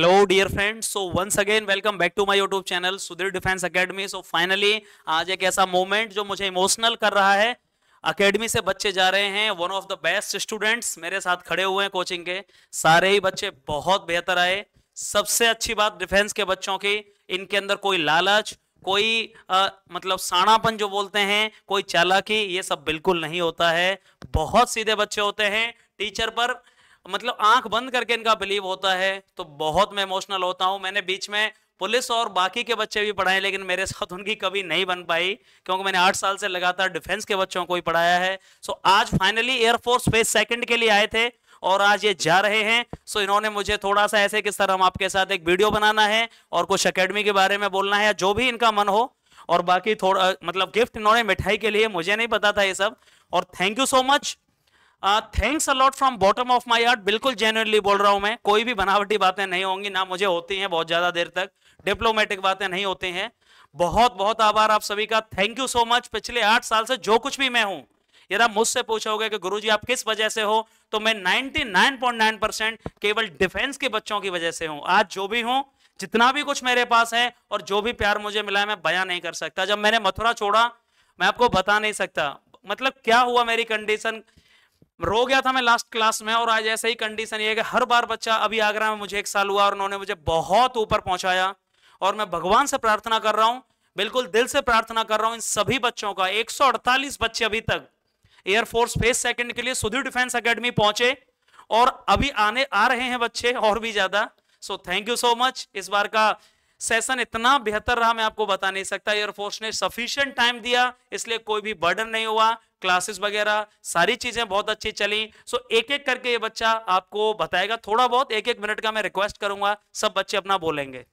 hello dear friends so once again welcome back to my YouTube channel Sudhir defence academy so finally आज एक ऐसा moment जो मुझे emotional कर रहा है अकेडमी से बच्चे जा रहे हैं one of the best students मेरे साथ खड़े हुए हैं कोचिंग के सारे ही बच्चे बहुत बेहतर आए सबसे अच्छी बात डिफेंस के बच्चों की इनके अंदर कोई लालच कोई आ, मतलब साणापन जो बोलते हैं कोई चालाकी ये सब बिल्कुल नहीं होता है बहुत सीधे बच्चे होते हैं टीचर पर मतलब आंख बंद करके इनका बिलीव होता है तो बहुत मैं इमोशनल होता हूँ मैंने बीच में पुलिस और बाकी के बच्चे भी पढ़ाए लेकिन मेरे साथ उनकी कभी नहीं बन पाई क्योंकि मैंने आठ साल से लगातार डिफेंस के बच्चों को ही पढ़ाया है सो आज फाइनली एयरफोर्स फेज सेकंड के लिए आए थे और आज ये जा रहे हैं सो इन्होंने मुझे थोड़ा सा ऐसे कि सर हम आपके साथ एक वीडियो बनाना है और कुछ अकेडमी के बारे में बोलना है या जो भी इनका मन हो और बाकी थोड़ा मतलब गिफ्ट इन्होंने मिठाई के लिए मुझे नहीं पता था ये सब और thank you so much thanks a lot from bottom of my heart बिल्कुल जेनरली बोल रहा हूं मैं कोई भी बनावटी बातें नहीं होंगी ना मुझे होती हैं बहुत ज्यादा देर तक डिप्लोमेटिक बातें नहीं होती हैं बहुत बहुत आभार आप सभी का थैंक यू सो मच पिछले आठ साल से जो कुछ भी मैं हूं यदि आप मुझसे पूछोगे कि गुरु आप किस वजह से हो तो मैं नाइनटी केवल डिफेंस के बच्चों की वजह से हूं आज जो भी हूं जितना भी कुछ मेरे पास है और जो भी प्यार मुझे मिला है मैं बया नहीं कर सकता जब मैंने मथुरा छोड़ा मैं आपको बता नहीं सकता मतलब क्या हुआ मेरी कंडीशन रो गया था मैं लास्ट क्लास में और आज ऐसा ही कंडीशन ये है कि हर बार बच्चा अभी आगरा में मुझे एक साल हुआ और उन्होंने मुझे बहुत ऊपर पहुंचाया और मैं भगवान से प्रार्थना कर रहा हूं बिल्कुल दिल से प्रार्थना कर रहा हूं इन सभी बच्चों का 148 बच्चे अभी तक एयरफोर्स फेस सेकंड के लिए सुधीर डिफेंस अकेडमी पहुंचे और अभी आने आ रहे हैं बच्चे और भी ज्यादा so thank you so much इस बार का सेशन इतना बेहतर रहा मैं आपको बता नहीं सकता एयरफोर्स ने सफिशियंट टाइम दिया इसलिए कोई भी बर्डन नहीं हुआ क्लासेस वगैरह सारी चीजें बहुत अच्छी चली सो एक एक करके ये बच्चा आपको बताएगा थोड़ा बहुत एक एक मिनट का मैं रिक्वेस्ट करूंगा सब बच्चे अपना बोलेंगे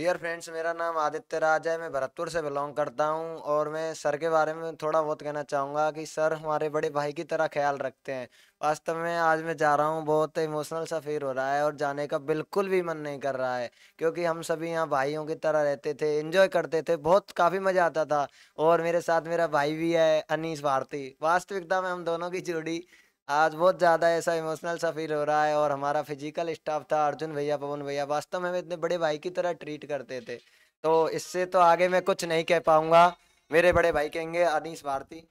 डियर फ्रेंड्स मेरा नाम आदित्य राज है मैं भरतपुर से बिलोंग करता हूं और मैं सर के बारे में थोड़ा बहुत कहना चाहूँगा कि सर हमारे बड़े भाई की तरह ख्याल रखते हैं वास्तव में आज मैं जा रहा हूँ बहुत इमोशनल सा फील हो रहा है और जाने का बिल्कुल भी मन नहीं कर रहा है क्योंकि हम सभी यहाँ भाइयों की तरह रहते थे इन्जॉय करते थे बहुत काफ़ी मज़ा आता था और मेरे साथ मेरा भाई भी है अनिश भारती वास्तविकता में हम दोनों की जोड़ी आज बहुत ज़्यादा ऐसा इमोशनल सा फील हो रहा है और हमारा फिजिकल स्टाफ था अर्जुन भैया पवन भैया वास्तव में हमें इतने बड़े भाई की तरह ट्रीट करते थे तो इससे तो आगे मैं कुछ नहीं कह पाऊंगा मेरे बड़े भाई कहेंगे अनिश भारती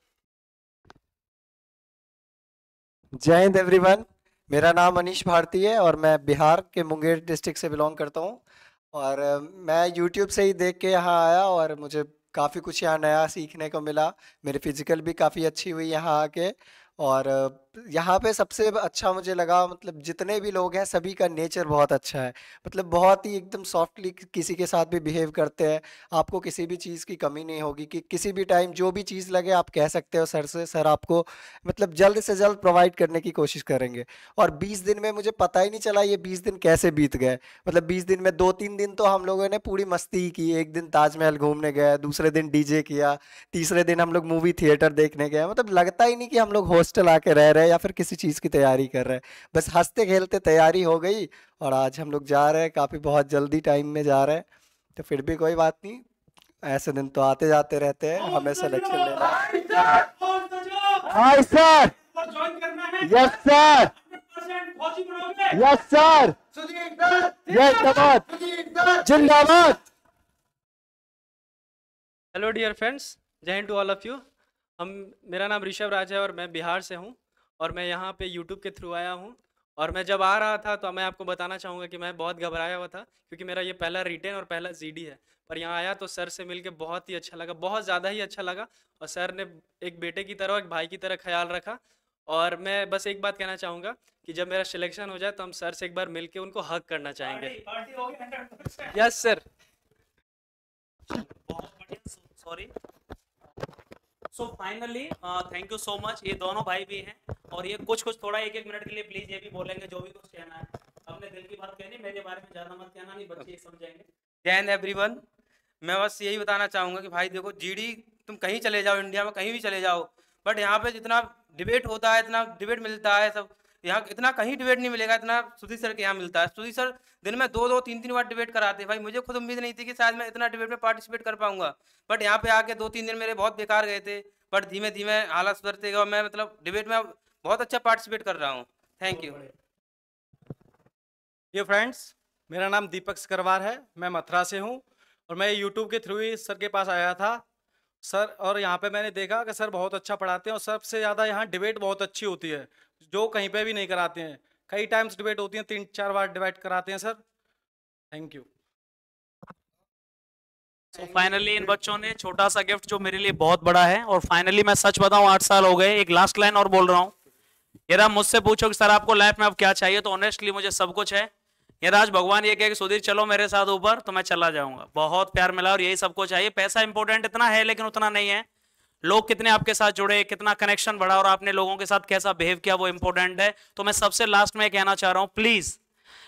जय हिंद एवरीवन मेरा नाम अनिश भारती है और मैं बिहार के मुंगेर डिस्ट्रिक्ट से बिलोंग करता हूँ और मैं यूट्यूब से ही देख के यहाँ आया और मुझे काफ़ी कुछ यहाँ नया सीखने को मिला मेरी फिजिकल भी काफ़ी अच्छी हुई यहाँ आके और यहाँ पे सबसे अच्छा मुझे लगा मतलब जितने भी लोग हैं सभी का नेचर बहुत अच्छा है मतलब बहुत ही एकदम सॉफ्टली किसी के साथ भी बिहेव करते हैं आपको किसी भी चीज़ की कमी नहीं होगी कि किसी भी टाइम जो भी चीज़ लगे आप कह सकते हो सर से सर आपको मतलब जल्द से जल्द प्रोवाइड करने की कोशिश करेंगे और बीस दिन में मुझे पता ही नहीं चला ये बीस दिन कैसे बीत गए मतलब बीस दिन में दो तीन दिन तो हम लोगों ने पूरी मस्ती ही की एक दिन ताजमहल घूमने गए दूसरे दिन डीजे किया तीसरे दिन हम लोग मूवी थिएटर देखने गए मतलब लगता ही नहीं कि हम लोग हॉस्टल आके रह रहे है या फिर किसी चीज़ की तैयारी कर रहा है बस हंसते खेलते तैयारी हो गई और आज हम लोग जा रहे हैं काफ़ी बहुत जल्दी टाइम में जा रहे हैं तो फिर भी कोई बात नहीं ऐसे दिन तो आते जाते रहते हैं हमें सिलेक्शन जिंदाबाद हेलो डियर फ्रेंड्स जय हिंद टू ऑल ऑफ यू हम मेरा नाम ऋषभ राज है और मैं बिहार से हूँ और मैं यहाँ पे यूट्यूब के थ्रू आया हूँ और मैं जब आ रहा था तो मैं आपको बताना चाहूँगा कि मैं बहुत घबराया हुआ था क्योंकि मेरा ये पहला रिटेन और पहला जी है पर यहाँ आया तो सर से मिलके बहुत ही अच्छा लगा बहुत ज़्यादा ही अच्छा लगा और सर ने एक बेटे की तरह एक भाई की तरह ख्याल रखा और मैं बस एक बात कहना चाहूँगा कि जब मेरा सिलेक्शन हो जाए तो हम सर से एक बार मिल उनको हक करना चाहेंगे yes sir sorry so finally thank you so much ये दोनों भाई भी हैं और ये कुछ कुछ थोड़ा एक एक मिनट के लिए प्लीज ये भी बोलेंगे जो भी कुछ कहना है अपने दिल की बात कहनी मेरे बारे में ज्यादा मत कहना नहीं बच्चे समझेंगे जय हिंद वन मैं बस यही बताना चाहूंगा कि भाई देखो जीडी तुम कहीं चले जाओ इंडिया में कहीं भी चले जाओ बट यहाँ पे जितना डिबेट होता है इतना डिबेट मिलता है सब यहाँ इतना कहीं डिबेट नहीं मिलेगा इतना सुधीर सर के यहाँ मिलता है सुधीर सर दिन में दो दो तीन तीन बार डिबेट कराते भाई मुझे खुद उम्मीद नहीं थी कि शायद मैं इतना डिबेट में पार्टिसिपेट कर पाऊंगा बट यहाँ पे आके दो तीन दिन मेरे बहुत बेकार गए थे बट धीमे धीमे हालत सुधरते गए मैं मतलब डिबेट में बहुत अच्छा पार्टिसिपेट कर रहा हूँ थैंक यू ये फ्रेंड्स मेरा नाम दीपक सिकरवार है मैं मथुरा से हूँ और मैं यूट्यूब के थ्रू ही सर के पास आया था सर और यहाँ पे मैंने देखा कि सर बहुत अच्छा पढ़ाते हैं और सबसे ज़्यादा यहाँ डिबेट बहुत अच्छी होती है जो कहीं पे भी नहीं कराते हैं कई टाइम्स डिबेट होती है तीन चार बार डिबेट कराते हैं सर थैंक यू तो फाइनली इन बच्चों ने छोटा सा गिफ्ट जो मेरे लिए बहुत बड़ा है और फाइनली मैं सच बताऊं आठ साल हो गए एक लास्ट लाइन और बोल रहा हूँ यदि आप मुझसे पूछो कि सर आपको लाइफ में अब क्या चाहिए तो ऑनेस्टली मुझे सब कुछ है यदि आज भगवान ये कहे कि सुधीर चलो मेरे साथ ऊपर तो मैं चला जाऊंगा बहुत प्यार मिला और यही सबको चाहिए पैसा इंपॉर्टेंट इतना है लेकिन उतना नहीं है लोग कितने आपके साथ जुड़े कितना कनेक्शन बढ़ा और आपने लोगों के साथ कैसा बिहेव किया वो इंपॉर्टेंट है तो मैं सबसे लास्ट में कहना चाह रहा हूँ प्लीज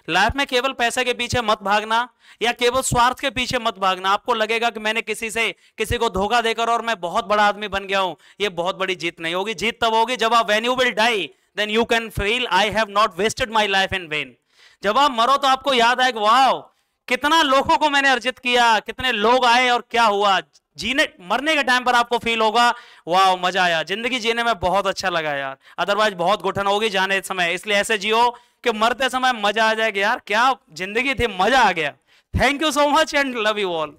लाइफ में केवल पैसे के पीछे मत भागना या केवल स्वार्थ के पीछे मत भागना आपको लगेगा कि मैंने किसी से किसी को धोखा देकर और मैं बहुत बड़ा आदमी बन गया हूं ये बहुत बड़ी जीत नहीं होगी जीत तब होगी जब आप when you will die then you can feel I have not wasted my life in vain जब आप मरो तो आपको याद आए वाह कितना लोगों को मैंने अर्जित किया कितने लोग आए और क्या हुआ जीने मरने के टाइम पर आपको फील होगा वाह मजा आया जिंदगी जीने में बहुत अच्छा लगा यार अदरवाइज बहुत घुटन होगी जाने समय इसलिए ऐसे जियो कि मरते समय मजा आ जाएगा यार क्या जिंदगी थी मजा आ गया thank you so much and love you all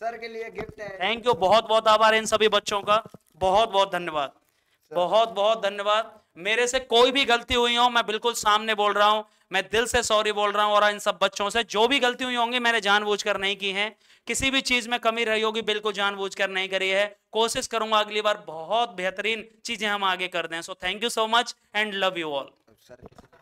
sir के लिए गिफ्ट है थैंक यू बहुत बहुत आभार इन सभी बच्चों का बहुत बहुत धन्यवाद बहुत बहुत धन्यवाद मेरे से कोई भी गलती हुई हो मैं बिल्कुल सामने बोल रहा हूँ मैं दिल से सॉरी बोल रहा हूँ और इन सब बच्चों से जो भी गलती हुई होंगी मैंने जानबूझकर नहीं की है किसी भी चीज़ में कमी रही होगी बिल्कुल जानबूझकर नहीं करी है कोशिश करूंगा अगली बार बहुत बेहतरीन चीज़ें हम आगे कर दें so thank you so much and love you all